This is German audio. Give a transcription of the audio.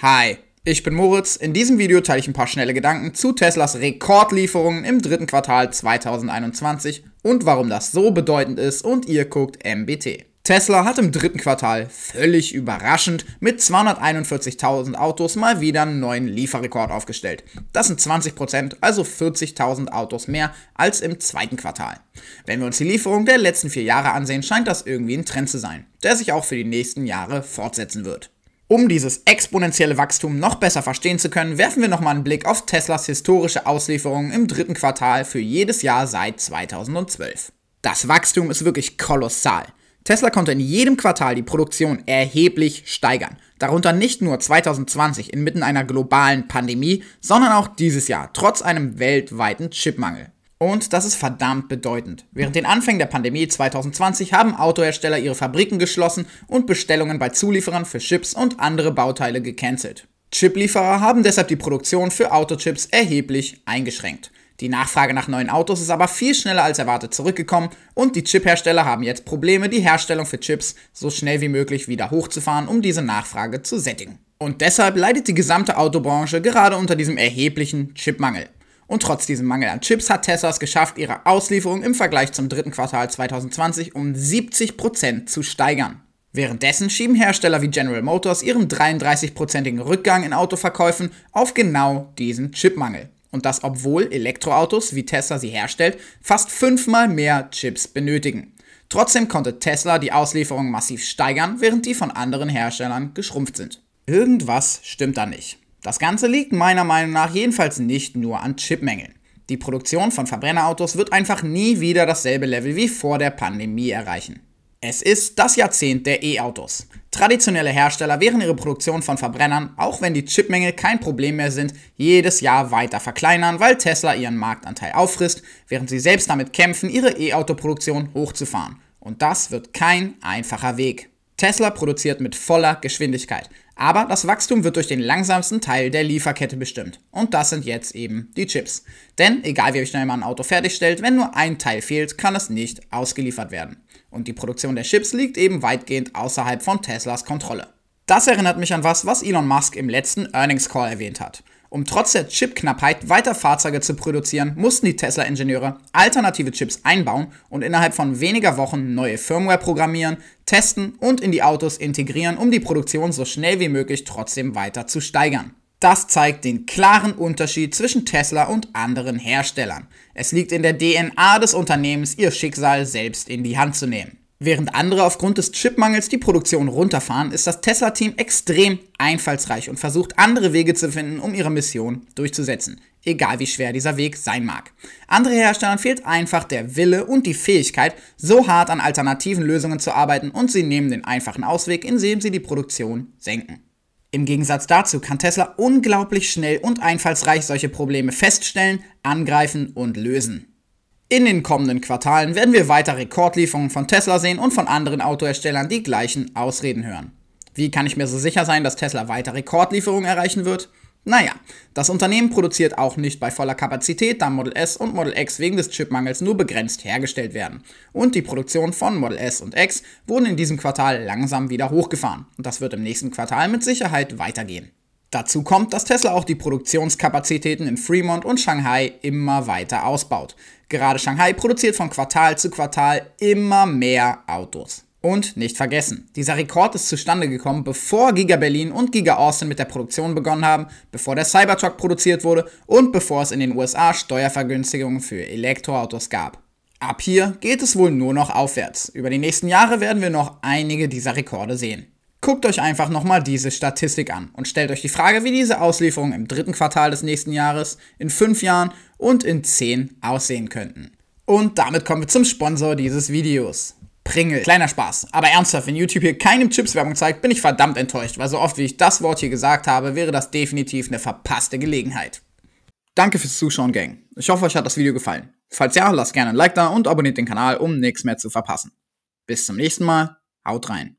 Hi, ich bin Moritz. In diesem Video teile ich ein paar schnelle Gedanken zu Teslas Rekordlieferungen im dritten Quartal 2021 und warum das so bedeutend ist und ihr guckt MBT. Tesla hat im dritten Quartal völlig überraschend mit 241.000 Autos mal wieder einen neuen Lieferrekord aufgestellt. Das sind 20%, also 40.000 Autos mehr als im zweiten Quartal. Wenn wir uns die Lieferung der letzten vier Jahre ansehen, scheint das irgendwie ein Trend zu sein, der sich auch für die nächsten Jahre fortsetzen wird. Um dieses exponentielle Wachstum noch besser verstehen zu können, werfen wir nochmal einen Blick auf Teslas historische Auslieferungen im dritten Quartal für jedes Jahr seit 2012. Das Wachstum ist wirklich kolossal. Tesla konnte in jedem Quartal die Produktion erheblich steigern, darunter nicht nur 2020 inmitten einer globalen Pandemie, sondern auch dieses Jahr trotz einem weltweiten Chipmangel. Und das ist verdammt bedeutend. Während den Anfängen der Pandemie 2020 haben Autohersteller ihre Fabriken geschlossen und Bestellungen bei Zulieferern für Chips und andere Bauteile gecancelt. Chiplieferer haben deshalb die Produktion für Autochips erheblich eingeschränkt. Die Nachfrage nach neuen Autos ist aber viel schneller als erwartet zurückgekommen und die Chiphersteller haben jetzt Probleme, die Herstellung für Chips so schnell wie möglich wieder hochzufahren, um diese Nachfrage zu sättigen. Und deshalb leidet die gesamte Autobranche gerade unter diesem erheblichen Chipmangel. Und trotz diesem Mangel an Chips hat Tesla es geschafft, ihre Auslieferung im Vergleich zum dritten Quartal 2020 um 70% zu steigern. Währenddessen schieben Hersteller wie General Motors ihren 33%igen Rückgang in Autoverkäufen auf genau diesen Chipmangel. Und das obwohl Elektroautos, wie Tesla sie herstellt, fast fünfmal mehr Chips benötigen. Trotzdem konnte Tesla die Auslieferung massiv steigern, während die von anderen Herstellern geschrumpft sind. Irgendwas stimmt da nicht. Das Ganze liegt meiner Meinung nach jedenfalls nicht nur an Chipmängeln. Die Produktion von Verbrennerautos wird einfach nie wieder dasselbe Level wie vor der Pandemie erreichen. Es ist das Jahrzehnt der E-Autos. Traditionelle Hersteller werden ihre Produktion von Verbrennern, auch wenn die Chipmängel kein Problem mehr sind, jedes Jahr weiter verkleinern, weil Tesla ihren Marktanteil auffrisst, während sie selbst damit kämpfen, ihre E-Auto-Produktion hochzufahren. Und das wird kein einfacher Weg. Tesla produziert mit voller Geschwindigkeit. Aber das Wachstum wird durch den langsamsten Teil der Lieferkette bestimmt. Und das sind jetzt eben die Chips. Denn egal wie schnell man ein Auto fertigstellt, wenn nur ein Teil fehlt, kann es nicht ausgeliefert werden. Und die Produktion der Chips liegt eben weitgehend außerhalb von Teslas Kontrolle. Das erinnert mich an was, was Elon Musk im letzten Earnings Call erwähnt hat. Um trotz der Chipknappheit weiter Fahrzeuge zu produzieren, mussten die Tesla-Ingenieure alternative Chips einbauen und innerhalb von weniger Wochen neue Firmware programmieren, testen und in die Autos integrieren, um die Produktion so schnell wie möglich trotzdem weiter zu steigern. Das zeigt den klaren Unterschied zwischen Tesla und anderen Herstellern. Es liegt in der DNA des Unternehmens, ihr Schicksal selbst in die Hand zu nehmen. Während andere aufgrund des Chipmangels die Produktion runterfahren, ist das Tesla-Team extrem einfallsreich und versucht andere Wege zu finden, um ihre Mission durchzusetzen, egal wie schwer dieser Weg sein mag. Andere Herstellern fehlt einfach der Wille und die Fähigkeit, so hart an alternativen Lösungen zu arbeiten und sie nehmen den einfachen Ausweg, indem sie die Produktion senken. Im Gegensatz dazu kann Tesla unglaublich schnell und einfallsreich solche Probleme feststellen, angreifen und lösen. In den kommenden Quartalen werden wir weiter Rekordlieferungen von Tesla sehen und von anderen Autoherstellern die gleichen Ausreden hören. Wie kann ich mir so sicher sein, dass Tesla weiter Rekordlieferungen erreichen wird? Naja, das Unternehmen produziert auch nicht bei voller Kapazität, da Model S und Model X wegen des Chipmangels nur begrenzt hergestellt werden. Und die Produktion von Model S und X wurden in diesem Quartal langsam wieder hochgefahren. Und das wird im nächsten Quartal mit Sicherheit weitergehen. Dazu kommt, dass Tesla auch die Produktionskapazitäten in Fremont und Shanghai immer weiter ausbaut. Gerade Shanghai produziert von Quartal zu Quartal immer mehr Autos. Und nicht vergessen, dieser Rekord ist zustande gekommen, bevor Giga Berlin und Giga Austin mit der Produktion begonnen haben, bevor der Cybertruck produziert wurde und bevor es in den USA Steuervergünstigungen für Elektroautos gab. Ab hier geht es wohl nur noch aufwärts. Über die nächsten Jahre werden wir noch einige dieser Rekorde sehen guckt euch einfach nochmal diese Statistik an und stellt euch die Frage, wie diese Auslieferungen im dritten Quartal des nächsten Jahres, in fünf Jahren und in zehn aussehen könnten. Und damit kommen wir zum Sponsor dieses Videos. Pringel. Kleiner Spaß. Aber ernsthaft, wenn YouTube hier keinem Chips-Werbung zeigt, bin ich verdammt enttäuscht, weil so oft wie ich das Wort hier gesagt habe, wäre das definitiv eine verpasste Gelegenheit. Danke fürs Zuschauen, Gang. Ich hoffe, euch hat das Video gefallen. Falls ja, lasst gerne ein Like da und abonniert den Kanal, um nichts mehr zu verpassen. Bis zum nächsten Mal. Haut rein.